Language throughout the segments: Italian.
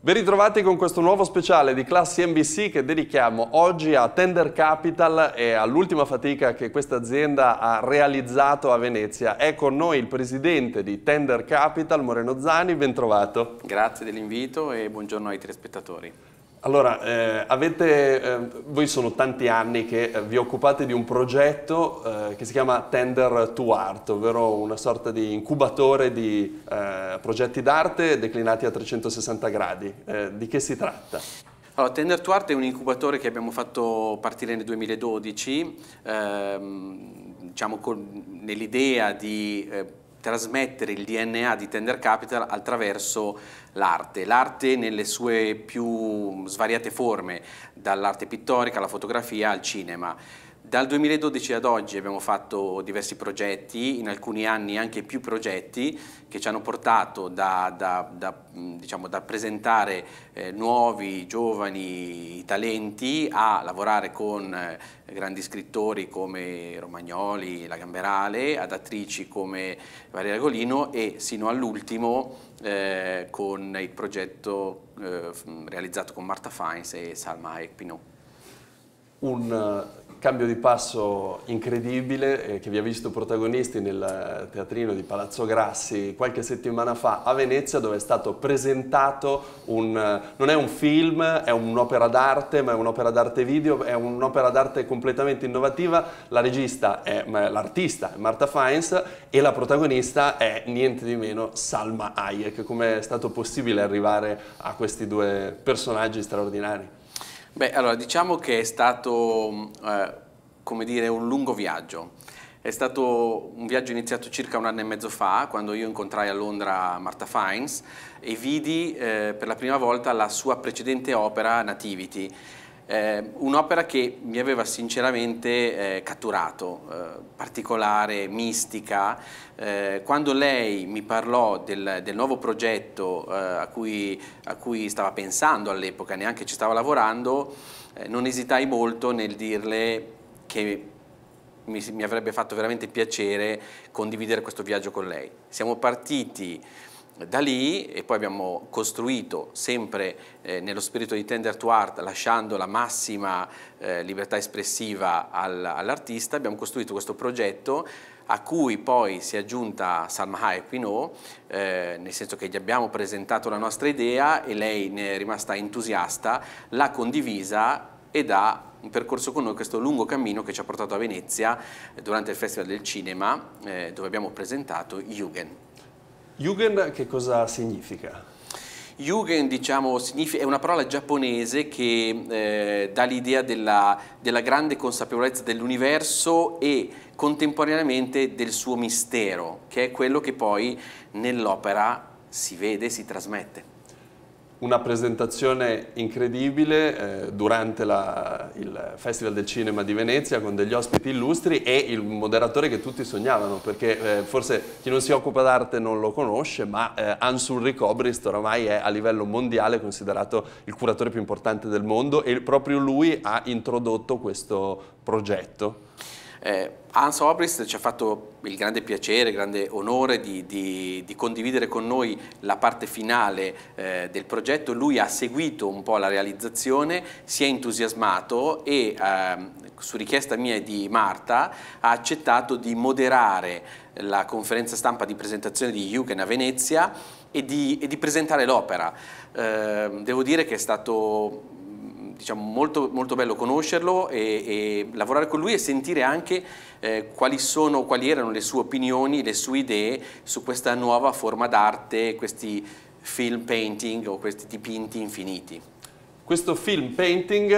Ben ritrovati con questo nuovo speciale di Classi NBC che dedichiamo oggi a Tender Capital e all'ultima fatica che questa azienda ha realizzato a Venezia. È con noi il presidente di Tender Capital, Moreno Zani, ben trovato. Grazie dell'invito e buongiorno ai telespettatori. Allora, eh, avete, eh, voi sono tanti anni che eh, vi occupate di un progetto eh, che si chiama Tender to Art, ovvero una sorta di incubatore di eh, progetti d'arte declinati a 360 gradi. Eh, di che si tratta? Allora, Tender to Art è un incubatore che abbiamo fatto partire nel 2012, ehm, diciamo nell'idea di trasmettere il DNA di Tender Capital attraverso l'arte, l'arte nelle sue più svariate forme, dall'arte pittorica alla fotografia al cinema. Dal 2012 ad oggi abbiamo fatto diversi progetti, in alcuni anni anche più progetti che ci hanno portato da, da, da, diciamo, da presentare eh, nuovi, giovani talenti a lavorare con eh, grandi scrittori come Romagnoli, La Gamberale, ad attrici come Valeria Golino e sino all'ultimo eh, con il progetto eh, realizzato con Marta Fines e Salma Ekpino. Un cambio di passo incredibile eh, che vi ha visto protagonisti nel teatrino di Palazzo Grassi qualche settimana fa a Venezia dove è stato presentato un, eh, non è un film, è un'opera d'arte, ma è un'opera d'arte video, è un'opera d'arte completamente innovativa, la regista è l'artista è Marta Fiennes e la protagonista è niente di meno Salma Hayek, come è stato possibile arrivare a questi due personaggi straordinari? Beh, allora diciamo che è stato, mm, eh, come dire, un lungo viaggio. È stato un viaggio iniziato circa un anno e mezzo fa, quando io incontrai a Londra Marta Fiennes e vidi eh, per la prima volta la sua precedente opera Nativity. Eh, un'opera che mi aveva sinceramente eh, catturato, eh, particolare, mistica. Eh, quando lei mi parlò del, del nuovo progetto eh, a cui, a, cui, stava pensando all'epoca, neanche ci stava lavorando, eh, non esitai molto nel dirle che mi, mi avrebbe fatto veramente piacere condividere questo viaggio con lei. Siamo partiti da lì e poi abbiamo costruito sempre eh, nello spirito di tender to art lasciando la massima eh, libertà espressiva al, all'artista abbiamo costruito questo progetto a cui poi si è aggiunta Salma Hayek Pinot, eh, nel senso che gli abbiamo presentato la nostra idea e lei ne è rimasta entusiasta, l'ha condivisa ed ha percorso con noi questo lungo cammino che ci ha portato a Venezia durante il Festival del Cinema, eh, dove abbiamo presentato Jugend. Jugend che cosa significa? Yugen diciamo, è una parola giapponese che eh, dà l'idea della, della, grande consapevolezza dell'universo e contemporaneamente del suo mistero, che è quello che poi nell'opera si vede e si trasmette una presentazione incredibile eh, durante la, il Festival del Cinema di Venezia con degli ospiti illustri e il moderatore che tutti sognavano perché eh, forse chi non si occupa d'arte non lo conosce ma eh, Ansul Ricobrist oramai è a livello mondiale considerato il curatore più importante del mondo e proprio lui ha introdotto questo progetto. Eh, Hans Obrist ci ha fatto il grande piacere, il grande onore di, di, di, condividere con noi la parte finale eh, del progetto. Lui ha seguito un po' la realizzazione, si è entusiasmato e eh, su richiesta mia e di Marta ha accettato di moderare la conferenza stampa di presentazione di Juken a Venezia e di, e di presentare l'opera. Eh, devo dire che è stato diciamo, molto, molto, bello conoscerlo e, e, lavorare con lui e sentire anche eh, quali, sono, quali erano le sue opinioni, le sue idee su questa nuova forma d'arte, questi film painting o questi dipinti infiniti. Questo film painting,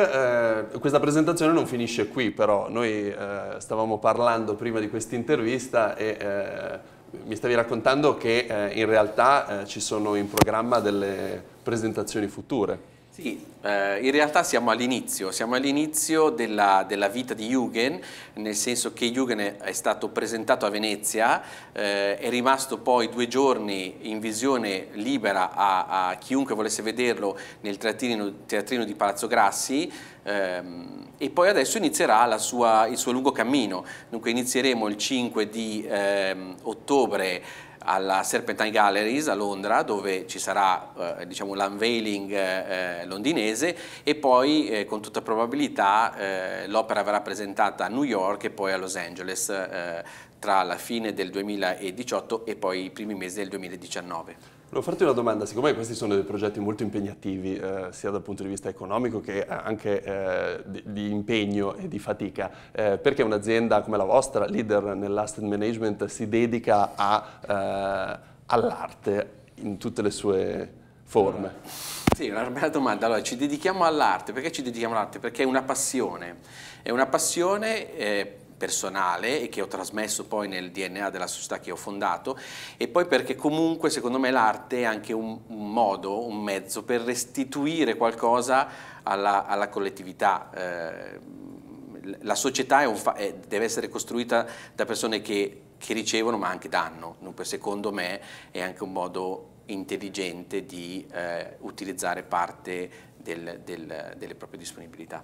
eh, questa presentazione non finisce qui però, noi eh, stavamo parlando prima di questa intervista e eh, mi stavi raccontando che eh, in realtà eh, ci sono in programma delle presentazioni future. Sì, eh, in realtà siamo all'inizio, siamo all'inizio della, della, vita di Jürgen, nel senso che Jürgen è stato presentato a Venezia, eh, è rimasto poi due giorni in visione libera a, a chiunque volesse vederlo nel teatrino, teatrino di Palazzo Grassi, ehm, e poi adesso inizierà sua, il suo lungo cammino, dunque inizieremo il 5 di eh, ottobre alla Serpentine Galleries a Londra dove ci sarà eh, diciamo, l'unveiling eh, londinese e poi eh, con tutta probabilità eh, l'opera verrà presentata a New York e poi a Los Angeles eh, tra la fine del 2018 e poi i primi mesi del 2019. Volevo farti una domanda, siccome questi sono dei progetti molto impegnativi, eh, sia dal punto di vista economico che eh, anche eh, di, di, impegno e di fatica, eh, perché un'azienda come la vostra, leader nell'asset management, si dedica eh, all'arte in tutte le sue forme? Sì, una bella domanda. Allora, ci dedichiamo all'arte. Perché ci dedichiamo all'arte? Perché è una passione. È una passione eh, personale e che ho trasmesso poi nel DNA della società che ho fondato e poi perché comunque secondo me l'arte è anche un, un, modo, un mezzo per restituire qualcosa alla, alla collettività. Eh, la società è, deve essere costruita da persone che, che ricevono ma anche danno, dunque secondo me è anche un modo intelligente di eh, utilizzare parte del, del, delle proprie disponibilità.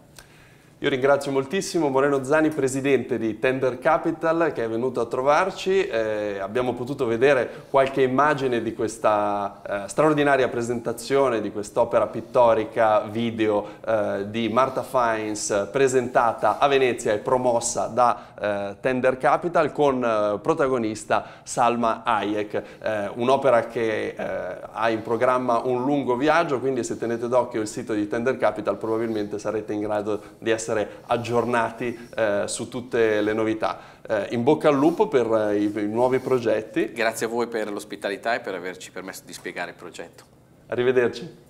Io ringrazio moltissimo Moreno Zani, presidente di Tender Capital, che è venuto a trovarci. Eh, abbiamo potuto vedere qualche immagine di questa eh, straordinaria presentazione, di quest'opera pittorica video eh, di Marta Fiennes eh, presentata a Venezia e promossa da eh, Tender Capital con eh, protagonista Salma Hayek. un'opera che ha in programma un lungo viaggio, quindi se tenete d'occhio il sito di Tender Capital probabilmente sarete in grado di essere essere aggiornati eh, su tutte le novità. Eh, in bocca al lupo per eh, i, i nuovi progetti. Grazie a voi per l'ospitalità e per averci permesso di spiegare il progetto. Arrivederci.